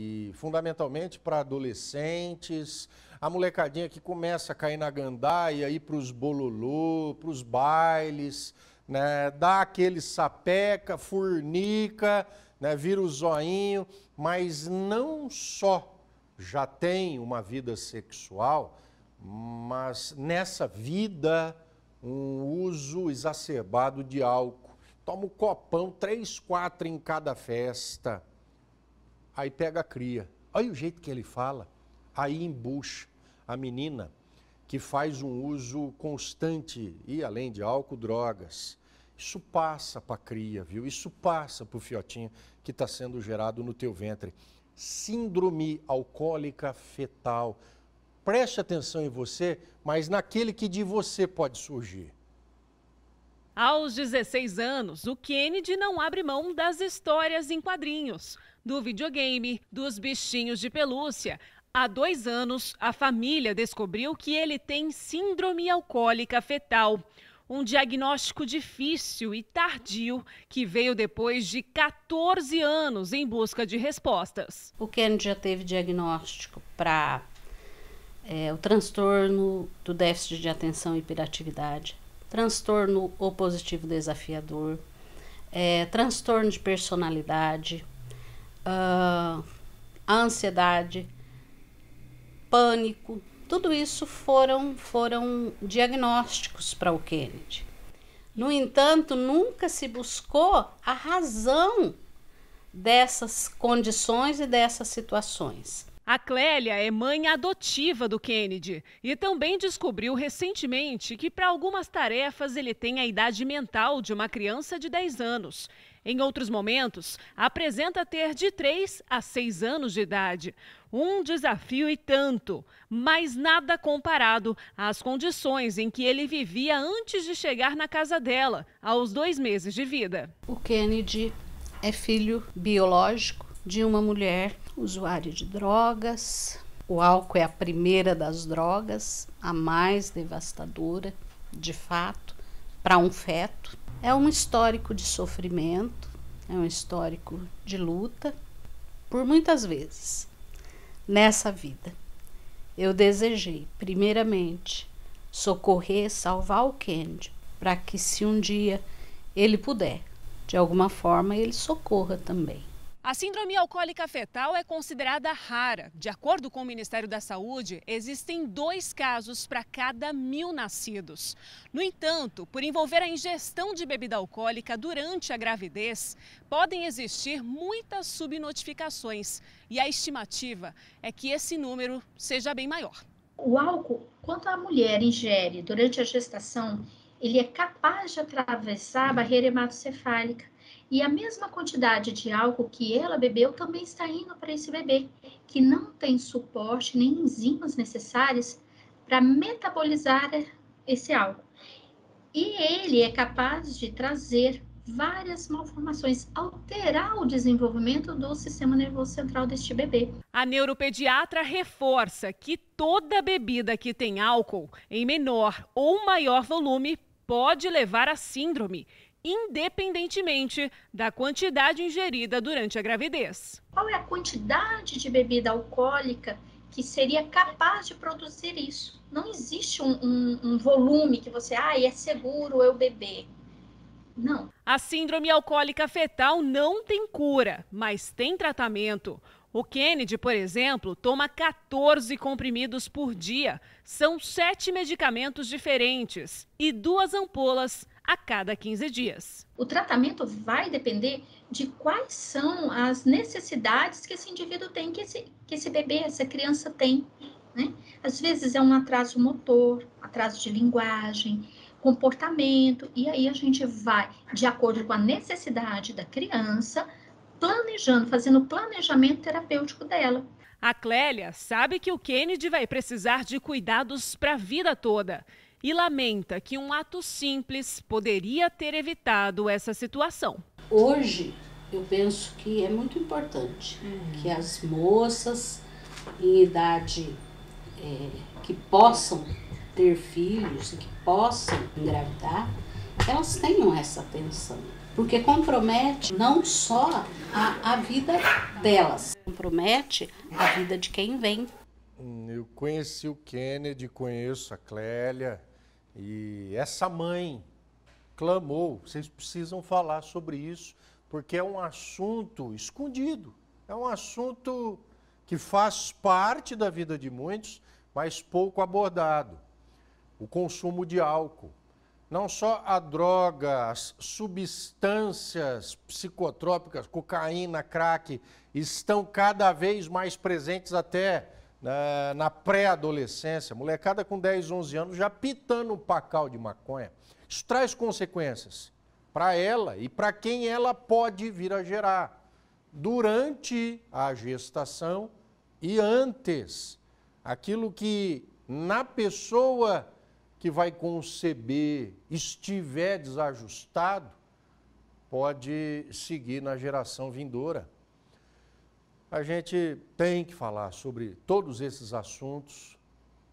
E fundamentalmente para adolescentes, a molecadinha que começa a cair na gandaia, ir para os bololô, para os bailes, né? dá aquele sapeca, fornica, né? vira o zoinho, mas não só já tem uma vida sexual, mas nessa vida um uso exacerbado de álcool. Toma um copão, três, quatro em cada festa Aí pega a cria. Olha o jeito que ele fala. Aí embucha a menina que faz um uso constante e além de álcool, drogas. Isso passa para a cria, viu? Isso passa para o fiotinho que está sendo gerado no teu ventre. Síndrome alcoólica fetal. Preste atenção em você, mas naquele que de você pode surgir. Aos 16 anos, o Kennedy não abre mão das histórias em quadrinhos do videogame, dos bichinhos de pelúcia. Há dois anos, a família descobriu que ele tem síndrome alcoólica fetal. Um diagnóstico difícil e tardio que veio depois de 14 anos em busca de respostas. O Kennedy já teve diagnóstico para é, o transtorno do déficit de atenção e hiperatividade, transtorno opositivo desafiador, é, transtorno de personalidade, uh, a ansiedade, pânico, tudo isso foram, foram diagnósticos para o Kennedy. No entanto, nunca se buscou a razão dessas condições e dessas situações. A Clélia é mãe adotiva do Kennedy e também descobriu recentemente que para algumas tarefas ele tem a idade mental de uma criança de 10 anos. Em outros momentos, apresenta ter de 3 a 6 anos de idade. Um desafio e tanto, mas nada comparado às condições em que ele vivia antes de chegar na casa dela, aos dois meses de vida. O Kennedy é filho biológico de uma mulher usuária de drogas. O álcool é a primeira das drogas, a mais devastadora, de fato para um feto. É um histórico de sofrimento, é um histórico de luta por muitas vezes nessa vida. Eu desejei, primeiramente, socorrer, salvar o Kennedy, para que se um dia ele puder, de alguma forma ele socorra também. A síndrome alcoólica fetal é considerada rara. De acordo com o Ministério da Saúde, existem dois casos para cada mil nascidos. No entanto, por envolver a ingestão de bebida alcoólica durante a gravidez, podem existir muitas subnotificações e a estimativa é que esse número seja bem maior. O álcool, quando a mulher ingere durante a gestação, ele é capaz de atravessar a barreira hematocefálica. E a mesma quantidade de álcool que ela bebeu também está indo para esse bebê, que não tem suporte nem enzimas necessárias para metabolizar é, esse álcool. E ele é capaz de trazer várias malformações, alterar o desenvolvimento do sistema nervoso central deste bebê. A neuropediatra reforça que toda bebida que tem álcool em menor ou maior volume pode levar à síndrome, independentemente da quantidade ingerida durante a gravidez. Qual é a quantidade de bebida alcoólica que seria capaz de produzir isso? Não existe um, um, um volume que você, ah, é seguro eu beber. Não. A síndrome alcoólica fetal não tem cura, mas tem tratamento. O Kennedy, por exemplo, toma 14 comprimidos por dia. São sete medicamentos diferentes e duas ampolas a cada 15 dias. O tratamento vai depender de quais são as necessidades que esse indivíduo tem, que esse, que esse bebê, essa criança tem. Né? Às vezes é um atraso motor, atraso de linguagem, comportamento, e aí a gente vai, de acordo com a necessidade da criança, planejando, fazendo o planejamento terapêutico dela. A Clélia sabe que o Kennedy vai precisar de cuidados para a vida toda e lamenta que um ato simples poderia ter evitado essa situação. Hoje, eu penso que é muito importante uhum. que as moças em idade é, que possam ter filhos, que possam engravidar, elas tenham essa atenção porque compromete não só a, a vida delas, compromete a vida de quem vem. Hum, eu conheci o Kennedy, conheço a Clélia, e essa mãe clamou: vocês precisam falar sobre isso, porque é um assunto escondido, é um assunto que faz parte da vida de muitos, mas pouco abordado. O consumo de álcool não só a drogas, substâncias psicotrópicas, cocaína, crack, estão cada vez mais presentes até na, né, na pré-adolescência. Molecada com 10, 11 anos já pitando um pacal de maconha. Isso traz consequências para ela e para quem ela pode vir a gerar durante a gestação e antes. Aquilo que na pessoa que vai conceber estiver desajustado, pode seguir na geração vindoura. A gente tem que falar sobre todos esses assuntos.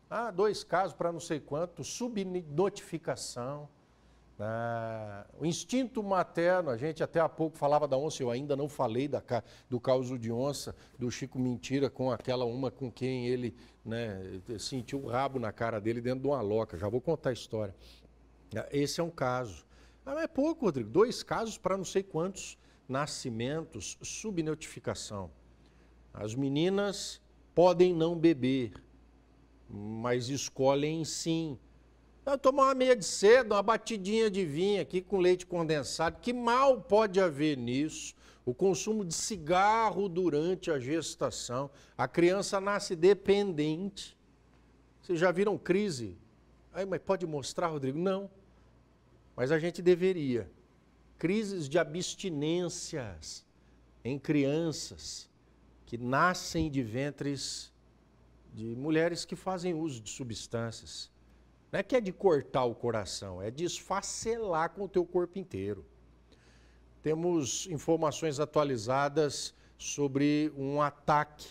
Ah, dois casos para não sei quanto, subnotificação. Ah, o instinto materno, a gente até há pouco falava da onça, eu ainda não falei da, do caso de onça, do Chico Mentira com aquela uma com quem ele né, sentiu o rabo na cara dele dentro de uma loca. Já vou contar a história. Ah, esse é um caso. Ah, é pouco, Rodrigo. Dois casos para não sei quantos nascimentos, subnotificação. As meninas podem não beber, mas escolhem sim eu tomar uma meia de seda, uma batidinha de vinho aqui com leite condensado. Que mal pode haver nisso? O consumo de cigarro durante a gestação. A criança nasce dependente. Vocês já viram crise? Aí, mas pode mostrar, Rodrigo? Não. Mas a gente deveria. Crises de abstinências em crianças que nascem de ventres de mulheres que fazem uso de substâncias. Não é que é de cortar o coração, é de esfacelar com o teu corpo inteiro. Temos informações atualizadas sobre um ataque